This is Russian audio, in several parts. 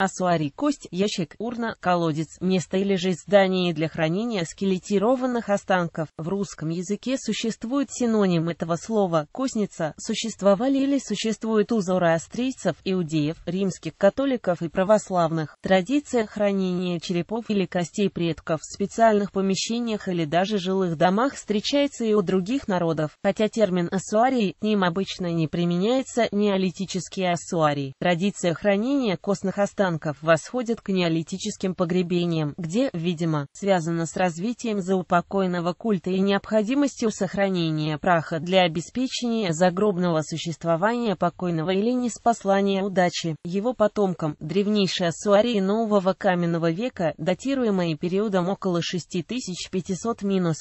Асуари – кость, ящик, урна, колодец, место или же здание для хранения скелетированных останков. В русском языке существует синоним этого слова – кузница. Существовали или существуют узоры австрийцев, иудеев, римских католиков и православных. Традиция хранения черепов или костей предков в специальных помещениях или даже жилых домах встречается и у других народов, хотя термин «ассуарий» к ним обычно не применяется неолитический ассуарий. Традиция хранения костных останков останков восходит к неолитическим погребениям, где, видимо, связано с развитием заупокойного культа и необходимостью сохранения праха для обеспечения загробного существования покойного или неспослания удачи его потомкам. Древнейшие ассуарии нового каменного века, датируемые периодом около 6500-6000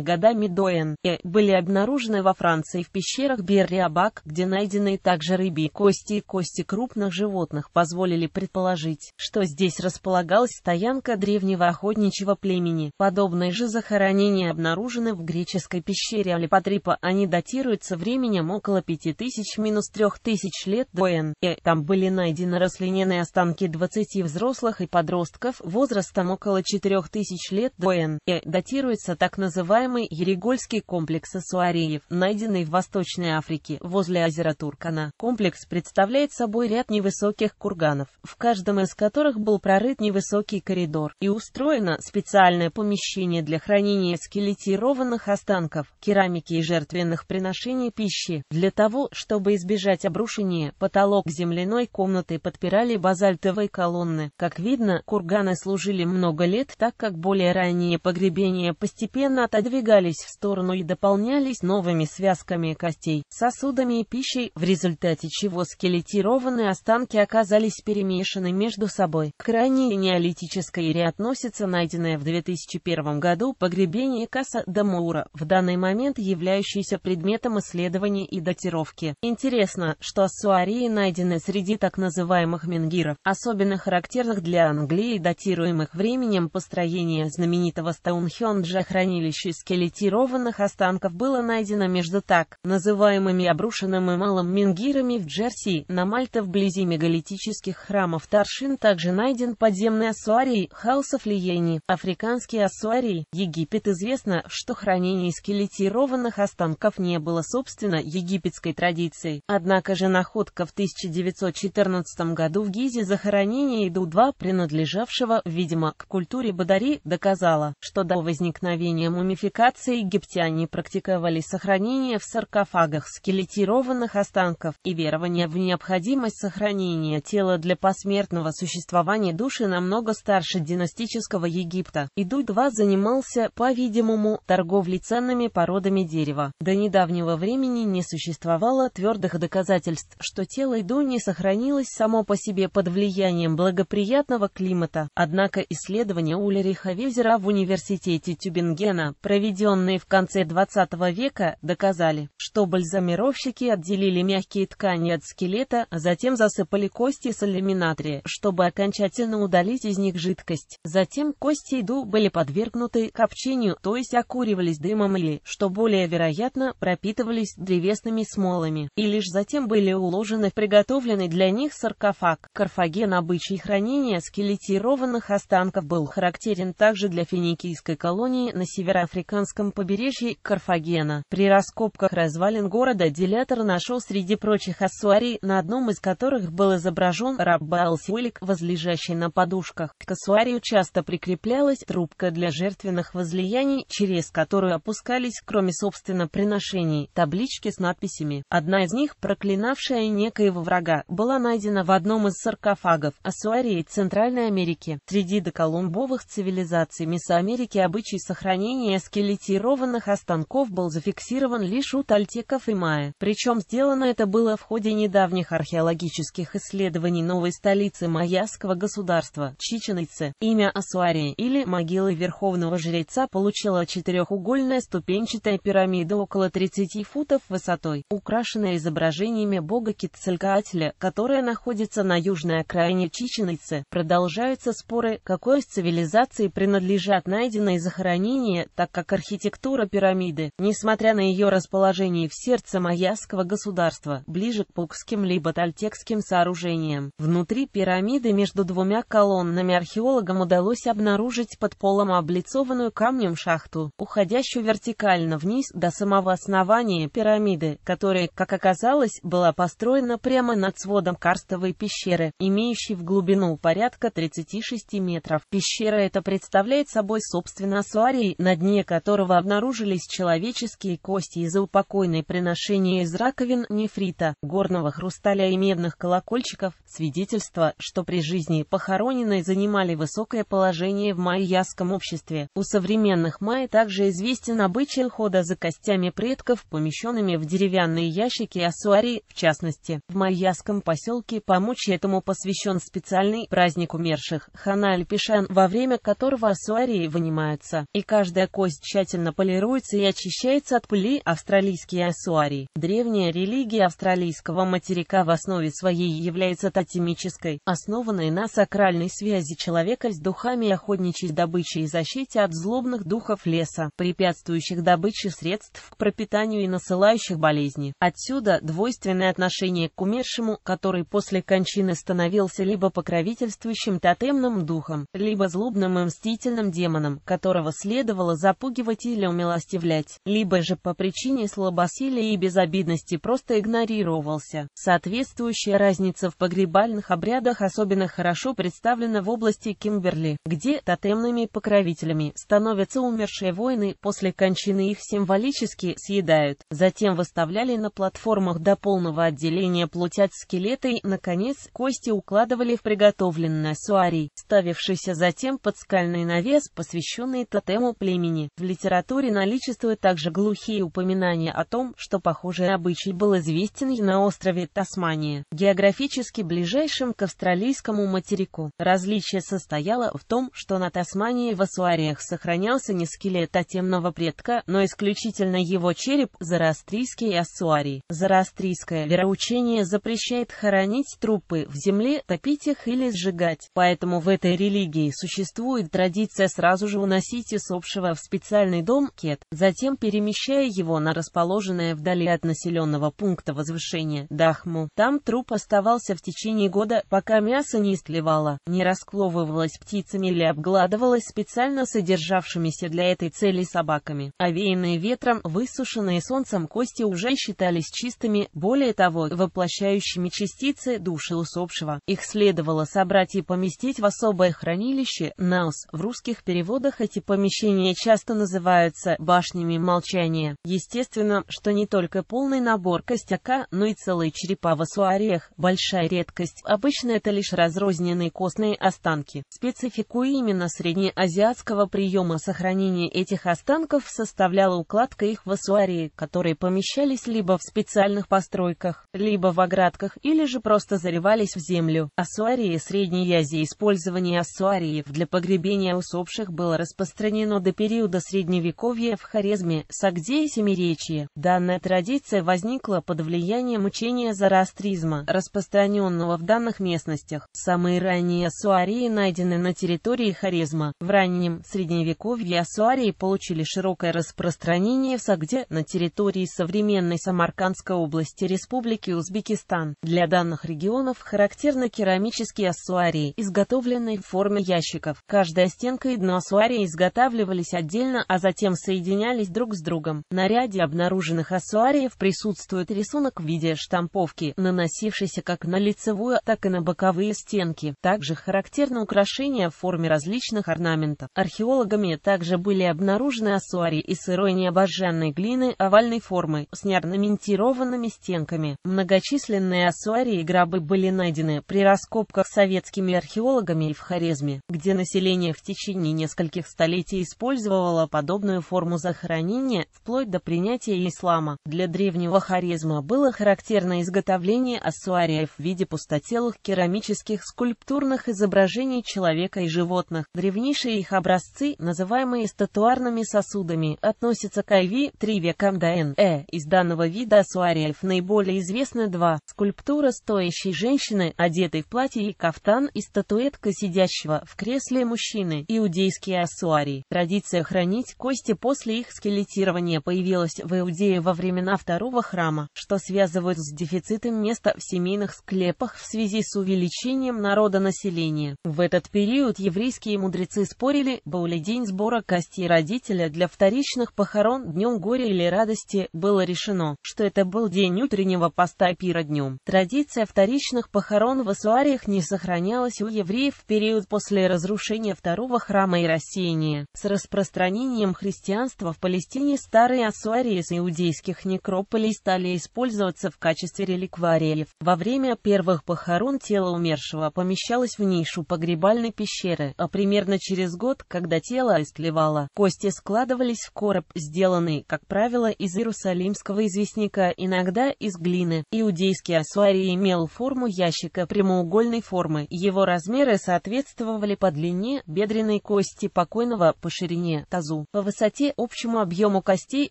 годами до Н. Э, были обнаружены во Франции в пещерах Берриабак, где найдены также рыбьи кости и кости крупных животных позволили позволили предположить, что здесь располагалась стоянка древнего охотничьего племени. Подобные же захоронения обнаружены в греческой пещере Алипатрипа. Они датируются временем около 5000-3000 лет до Н. Э. Там были найдены расчлененные останки 20 взрослых и подростков возрастом около 4000 лет до Н. Э. Датируется так называемый Ерегольский комплекс Асуареев, найденный в Восточной Африке, возле озера Туркана. Комплекс представляет собой ряд невысоких курганов чемоданов, в каждом из которых был прорыт невысокий коридор, и устроено специальное помещение для хранения скелетированных останков, керамики и жертвенных приношений пищи. Для того, чтобы избежать обрушения, потолок земляной комнаты подпирали базальтовые колонны. Как видно, курганы служили много лет, так как более ранние погребения постепенно отодвигались в сторону и дополнялись новыми связками костей, сосудами и пищей, в результате чего скелетированные останки оказались перед перемешаны между собой. К ранней неолитической эре относится найденное в 2001 году погребение Каса Дамура, в данный момент являющийся предметом исследования и датировки. Интересно, что ассуарии найдены среди так называемых менгиров, особенно характерных для Англии, датируемых временем построения знаменитого Стоунхенджа хранилище скелетированных останков было найдено между так называемыми обрушенным и малым менгирами в Джерси, на Мальте вблизи мегалитических древних храмов Таршин также найден подземный ассуарий Хаусов Лиени, африканский ассуарий, Египет. Известно, что хранение скелетированных останков не было собственно египетской традицией. Однако же находка в 1914 году в Гизе захоронения Иду-2, принадлежавшего, видимо, к культуре Бадари, доказала, что до возникновения мумификации египтяне практиковали сохранение в саркофагах скелетированных останков и верование в необходимость сохранения тела для посмертного существования души намного старше династического Египта. И Дудва занимался, по-видимому, торговлей ценными породами дерева. До недавнего времени не существовало твердых доказательств, что тело Иду не сохранилось само по себе под влиянием благоприятного климата. Однако исследования Ульриха Везера в университете Тюбингена, проведенные в конце 20 века, доказали, что бальзамировщики отделили мягкие ткани от скелета, а затем засыпали кости соль иллюминаторе, чтобы окончательно удалить из них жидкость. Затем кости и ду были подвергнуты копчению, то есть окуривались дымом или, что более вероятно, пропитывались древесными смолами, и лишь затем были уложены в приготовленный для них саркофаг. Карфаген обычай хранения скелетированных останков был характерен также для финикийской колонии на североафриканском побережье Карфагена. При раскопках развалин города Делятор нашел среди прочих ассуарий, на одном из которых был изображен Раббаал-Сюлик, возлежащий на подушках. К косуарию часто прикреплялась трубка для жертвенных возлияний, через которую опускались, кроме собственно приношений, таблички с надписями. Одна из них, проклинавшая некоего врага, была найдена в одном из саркофагов Асуарии Центральной Америки. Среди доколумбовых цивилизаций Месоамерики обычай сохранения скелетированных останков был зафиксирован лишь у тальтеков и майя. Причем сделано это было в ходе недавних археологических исследований новой столицы майяского государства, Чиченицы. Имя Асуари или могилы верховного жреца получила четырехугольная ступенчатая пирамида около 30 футов высотой, украшенная изображениями бога Кицелькаатля, которая находится на южной окраине Чиченицы. Продолжаются споры, какой из цивилизаций принадлежат найденные захоронения, так как архитектура пирамиды, несмотря на ее расположение в сердце майяского государства, ближе к пукским либо тальтекским сооружениям, Внутри пирамиды между двумя колоннами археологам удалось обнаружить под полом облицованную камнем шахту, уходящую вертикально вниз до самого основания пирамиды, которая, как оказалось, была построена прямо над сводом карстовой пещеры, имеющей в глубину порядка 36 метров. Пещера эта представляет собой собственно суарий, на дне которого обнаружились человеческие кости из-за упокойной приношения из раковин нефрита, горного хрусталя и медных колокольчиков, свидетельствующих свидетельства, что при жизни похороненные занимали высокое положение в майяском обществе. У современных май также известен обычай хода за костями предков, помещенными в деревянные ящики асуари, в частности. В майяском поселке помочь этому посвящен специальный праздник умерших – Ханаль Пишан, во время которого асуарии вынимаются, и каждая кость тщательно полируется и очищается от пыли австралийские асуарии. Древняя религия австралийского материка в основе своей является татими алхимической, основанной на сакральной связи человека с духами охотничьей добычи и защите от злобных духов леса, препятствующих добыче средств к пропитанию и насылающих болезни. Отсюда двойственное отношение к умершему, который после кончины становился либо покровительствующим тотемным духом, либо злобным и мстительным демоном, которого следовало запугивать или умилостивлять, либо же по причине слабосилия и безобидности просто игнорировался. Соответствующая разница в погребальном ритуальных обрядах особенно хорошо представлена в области Кимберли, где тотемными покровителями становятся умершие воины, после кончины их символически съедают. Затем выставляли на платформах до полного отделения плутят скелеты и, наконец, кости укладывали в приготовленный суарий, ставившийся затем под скальный навес, посвященный тотему племени. В литературе наличествуют также глухие упоминания о том, что похожий обычай был известен и на острове Тасмания. Географически ближе ближайшим к австралийскому материку. Различие состояло в том, что на Тасмании в Асуариях сохранялся не скелет а темного предка, но исключительно его череп, зороастрийский Асуарий. Зороастрийское вероучение запрещает хоронить трупы в земле, топить их или сжигать. Поэтому в этой религии существует традиция сразу же уносить усопшего в специальный дом кет, затем перемещая его на расположенное вдали от населенного пункта возвышение Дахму. Там труп оставался в течение течение года, пока мясо не истлевало, не раскловывалось птицами или обгладывалось специально содержавшимися для этой цели собаками. Овеянные ветром, высушенные солнцем кости уже считались чистыми, более того, воплощающими частицы души усопшего. Их следовало собрать и поместить в особое хранилище, наус. В русских переводах эти помещения часто называются «башнями молчания». Естественно, что не только полный набор костяка, но и целые черепа в асуариях – большая редкость есть обычно это лишь разрозненные костные останки. Специфику именно среднеазиатского приема сохранения этих останков составляла укладка их в асуарии, которые помещались либо в специальных постройках, либо в оградках, или же просто заревались в землю. Ассуарии Средней Азии Использование асуариев для погребения усопших было распространено до периода Средневековья в Хорезме, Сагде и Семиречье. Данная традиция возникла под влиянием учения зороастризма, распространенного в в данных местностях. Самые ранние асуарии найдены на территории Харизма. В раннем средневековье асуарии получили широкое распространение в Сагде на территории современной Самаркандской области Республики Узбекистан. Для данных регионов характерны керамические асуарии, изготовленные в форме ящиков. Каждая стенка и дно ассуарии изготавливались отдельно, а затем соединялись друг с другом. На ряде обнаруженных ассуариев присутствует рисунок в виде штамповки, наносившийся как на лицевую вручную, так и на боковые стенки. Также характерно украшение в форме различных орнаментов. Археологами также были обнаружены асуари и сырой необожженной глины овальной формы с неорнаментированными стенками. Многочисленные асуари и грабы были найдены при раскопках советскими археологами в Хорезме, где население в течение нескольких столетий использовало подобную форму захоронения, вплоть до принятия ислама. Для древнего Хорезма было характерно изготовление асуариев в виде пустоты пустотелых керамических скульптурных изображений человека и животных. Древнейшие их образцы, называемые статуарными сосудами, относятся к Айви 3 векам до Н.Э. Из данного вида асуариев наиболее известны два. Скульптура стоящей женщины, одетой в платье и кафтан, и статуэтка сидящего в кресле мужчины. Иудейские асуарии. Традиция хранить кости после их скелетирования появилась в Иудее во времена второго храма, что связывают с дефицитом места в семейных склепах в связи с увеличением народонаселения. В этот период еврейские мудрецы спорили, был ли день сбора костей родителя для вторичных похорон днем горя или радости, было решено, что это был день утреннего поста и пира днем. Традиция вторичных похорон в Асуариях не сохранялась у евреев в период после разрушения второго храма и рассеяния. С распространением христианства в Палестине старые Асуарии из иудейских некрополей стали использоваться в качестве реликвариев. Во время первых похорон похорон тело умершего помещалось в нишу погребальной пещеры, а примерно через год, когда тело истлевало, кости складывались в короб, сделанный, как правило, из иерусалимского известняка, иногда из глины. Иудейский асуарий имел форму ящика прямоугольной формы, его размеры соответствовали по длине бедренной кости покойного по ширине тазу, по высоте общему объему костей,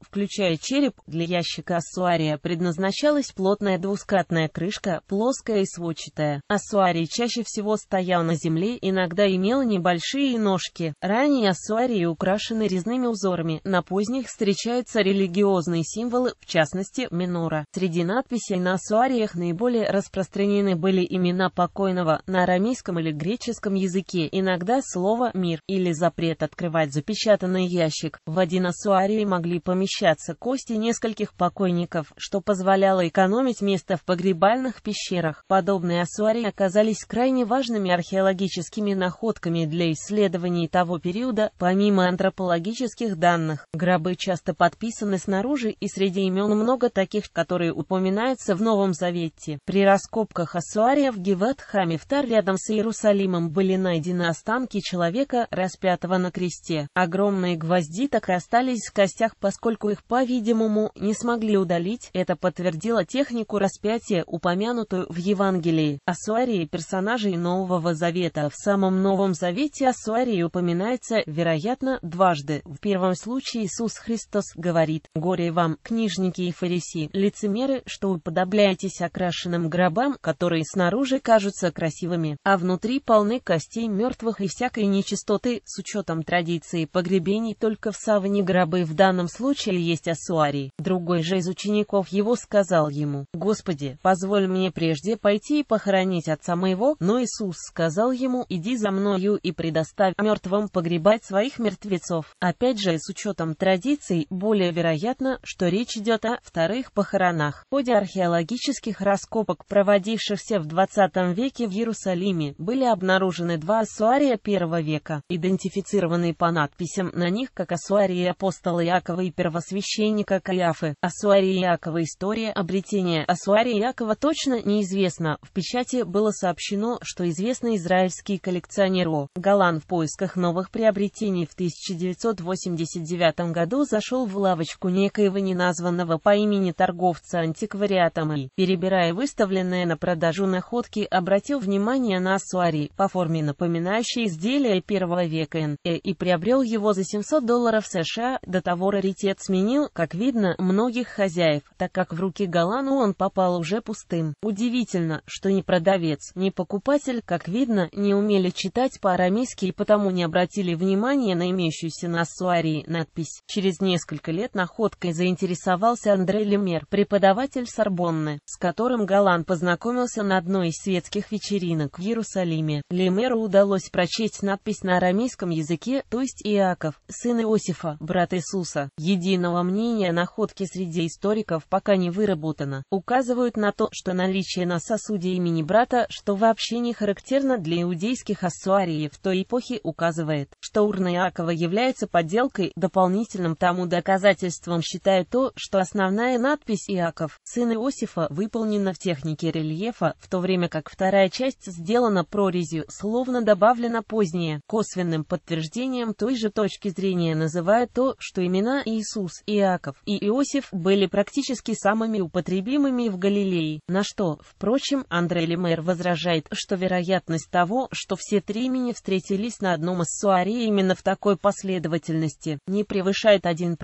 включая череп, для ящика ассуария предназначалась плотная двускатная крышка, плоская и свой чешуйчатая. Ассуарий чаще всего стоял на земле, иногда имел небольшие ножки. Ранние ассуарии украшены резными узорами, на поздних встречаются религиозные символы, в частности, минора. Среди надписей на ассуариях наиболее распространены были имена покойного на арамейском или греческом языке, иногда слово «мир» или запрет открывать запечатанный ящик. В один ассуарий могли помещаться кости нескольких покойников, что позволяло экономить место в погребальных пещерах. Подобно подобные ассуари оказались крайне важными археологическими находками для исследований того периода, помимо антропологических данных. Гробы часто подписаны снаружи, и среди имен много таких, которые упоминаются в Новом Завете. При раскопках ассуария в Геват-Хамифтар рядом с Иерусалимом были найдены останки человека, распятого на кресте. Огромные гвозди так и остались в костях, поскольку их, по-видимому, не смогли удалить. Это подтвердило технику распятия, упомянутую в Евангелии. Евангелии, Асуарии персонажей Нового Завета. В самом Новом Завете Асуарии упоминается, вероятно, дважды. В первом случае Иисус Христос говорит «Горе вам, книжники и фарисеи, лицемеры, что вы подобляетесь окрашенным гробам, которые снаружи кажутся красивыми, а внутри полны костей мертвых и всякой нечистоты, с учетом традиции погребений только в саване гробы в данном случае есть Асуарий». Другой же из учеников его сказал ему «Господи, позволь мне прежде пойти и похоронить отца моего, но Иисус сказал ему, иди за мною и предоставь мертвым погребать своих мертвецов. Опять же, с учетом традиций, более вероятно, что речь идет о вторых похоронах. В ходе археологических раскопок, проводившихся в 20 веке в Иерусалиме, были обнаружены два ассуария первого века, идентифицированные по надписям на них как ассуарии апостола Иакова и первосвященника Каиафы. Ассуарии Иакова история обретения Ассуария Иакова точно неизвестна. В печати было сообщено, что известный израильский коллекционер О. Галан в поисках новых приобретений в 1989 году зашел в лавочку некоего неназванного по имени торговца антиквариатом и, перебирая выставленные на продажу находки, обратил внимание на суари, по форме напоминающие изделия первого века Н, э и приобрел его за 700 долларов США, до того раритет сменил, как видно, многих хозяев, так как в руки Галану он попал уже пустым. Удивительно, что что ни продавец, ни покупатель, как видно, не умели читать по-арамейски и потому не обратили внимания на имеющуюся на ассуарии надпись. Через несколько лет находкой заинтересовался Андрей Лемер, преподаватель Сорбонны, с которым Галан познакомился на одной из светских вечеринок в Иерусалиме. Лемеру удалось прочесть надпись на арамейском языке, то есть Иаков, сын Иосифа, брат Иисуса. Единого мнения находки среди историков пока не выработано. Указывают на то, что наличие на сосуде имени брата, что вообще не характерно для иудейских ассуариев той эпохи, указывает, что урна Иакова является подделкой, дополнительным тому доказательством считая то, что основная надпись Иаков, сын Иосифа, выполнена в технике рельефа, в то время как вторая часть сделана прорезью, словно добавлена позднее. Косвенным подтверждением той же точки зрения называют то, что имена Иисус, Иаков и Иосиф были практически самыми употребимыми в Галилее, на что, впрочем, Андрей Лемер возражает, что вероятность того, что все три имени встретились на одном из суаре именно в такой последовательности, не превышает 1%.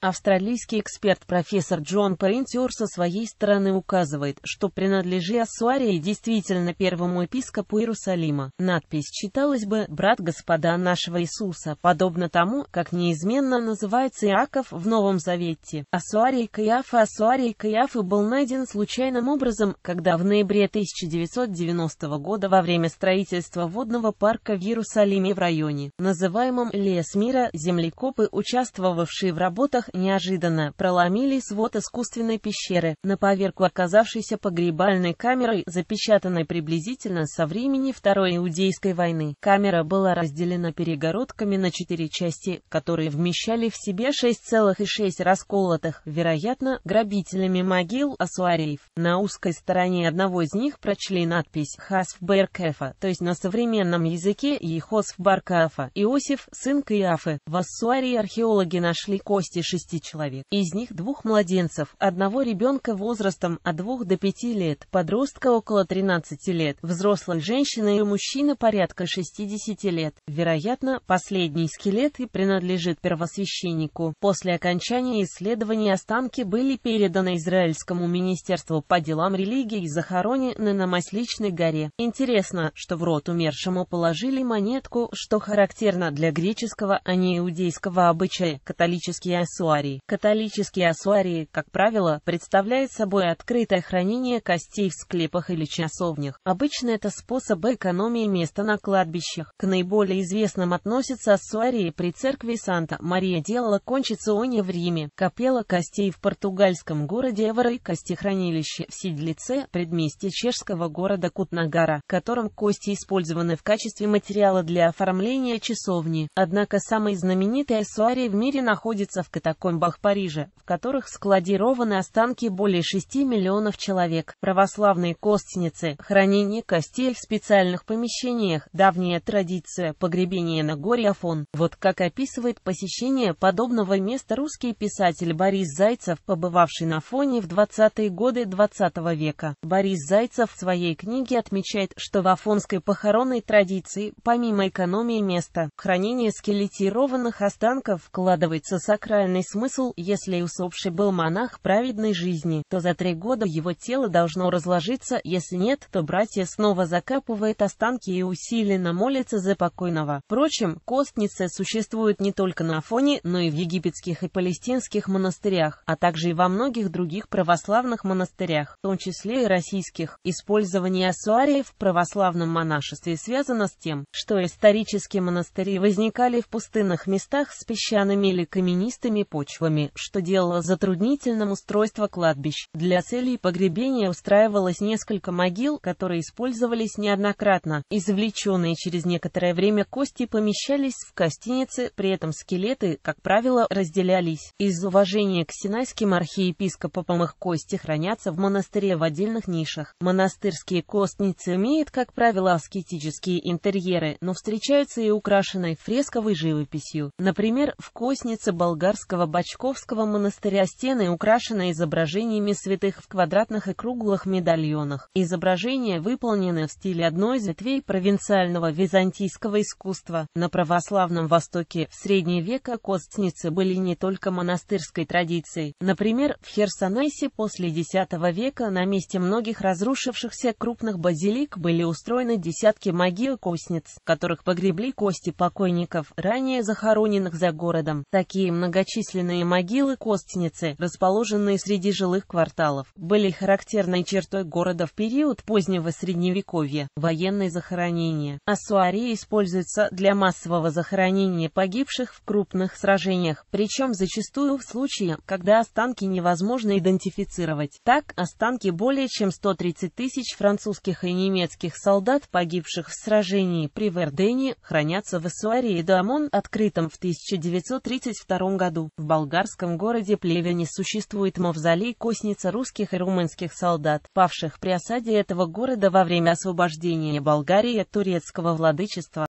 Австралийский эксперт профессор Джон Парентюр со своей стороны указывает, что принадлежит Ассуарии действительно первому епископу Иерусалима. Надпись читалась бы «Брат Господа нашего Иисуса», подобно тому, как неизменно называется Иаков в Новом Завете. Ассуарий Каиафа Ассуарий Каиафы был найден случайным образом, когда в ноябре январе 1990 года во время строительства водного парка в Иерусалиме в районе, называемом «Лес мира», землекопы, участвовавшие в работах, неожиданно проломили свод искусственной пещеры, на поверку оказавшейся погребальной камерой, запечатанной приблизительно со времени Второй Иудейской войны. Камера была разделена перегородками на четыре части, которые вмещали в себе 6,6 расколотых, вероятно, грабителями могил Асуариев. На узкой стороне одного из из них прочли надпись «Хасфберкефа», то есть на современном языке «Ехосфбаркафа». Иосиф, сын Каиафы. В Ассуаре археологи нашли кости шести человек. Из них двух младенцев, одного ребенка возрастом от двух до пяти лет, подростка около 13 лет, взрослой женщины и мужчины порядка 60 лет. Вероятно, последний скелет и принадлежит первосвященнику. После окончания исследований останки были переданы Израильскому министерству по делам религии и захоронены Казани на Намасличной горе. Интересно, что в рот умершему положили монетку, что характерно для греческого, а не иудейского обычая, католические асуарии. Католические асуарии, как правило, представляют собой открытое хранение костей в склепах или часовнях. Обычно это способ экономии места на кладбищах. К наиболее известным относятся асуарии при церкви Санта Мария делала кончицеоне в Риме, капела костей в португальском городе Эвера и костехранилище в Сидлице, предместе чешского города Кутнагара, которым кости использованы в качестве материала для оформления часовни. Однако самый знаменитый эссуарии в мире находится в катакомбах Парижа, в которых складированы останки более 6 миллионов человек. Православные костницы, хранение костей в специальных помещениях, давняя традиция погребения на горе Афон. Вот как описывает посещение подобного места русский писатель Борис Зайцев, побывавший на фоне в 20-е годы 20 -го века. Борис Зайцев Зайцев в своей книге отмечает, что в афонской похоронной традиции, помимо экономии места, в хранение скелетированных останков вкладывается сакральный смысл, если усопший был монах праведной жизни, то за три года его тело должно разложиться, если нет, то братья снова закапывают останки и усиленно молятся за покойного. Впрочем, костницы существуют не только на Афоне, но и в египетских и палестинских монастырях, а также и во многих других православных монастырях, в том числе и российских святых. Использование асуарии в православном монашестве связано с тем, что исторические монастыри возникали в пустынных местах с песчаными или каменистыми почвами, что делало затруднительным устройство кладбищ. Для целей погребения устраивалось несколько могил, которые использовались неоднократно. Извлеченные через некоторое время кости помещались в костиницы, при этом скелеты, как правило, разделялись. Из уважения к синайским архиепископам их кости хранятся в монастыре в отдельных нишах. Монастырские костницы имеют, как правило, аскетические интерьеры, но встречаются и украшенной фресковой живописью. Например, в костнице болгарского Бачковского монастыря стены украшены изображениями святых в квадратных и круглых медальонах. Изображения выполнены в стиле одной из ветвей провинциального византийского искусства. На православном Востоке в средние века костницы были не только монастырской традицией. Например, в Херсонесе после X века на месте многих разрушений разрушившихся крупных базилик были устроены десятки могил-костниц, в которых погребли кости покойников, ранее захороненных за городом. Такие многочисленные могилы-костницы, расположенные среди жилых кварталов, были характерной чертой города в период позднего Средневековья. Военные захоронения. Ассуари используются для массового захоронения погибших в крупных сражениях, причем зачастую в случае, когда останки невозможно идентифицировать. Так, останки более чем 130 15 тысяч французских и немецких солдат, погибших в сражении при Вердене, хранятся в Эссуарии Дамон, открытом в 1932 году. В болгарском городе Плевене существует мавзолей косница русских и румынских солдат, павших при осаде этого города во время освобождения Болгарии от турецкого владычества.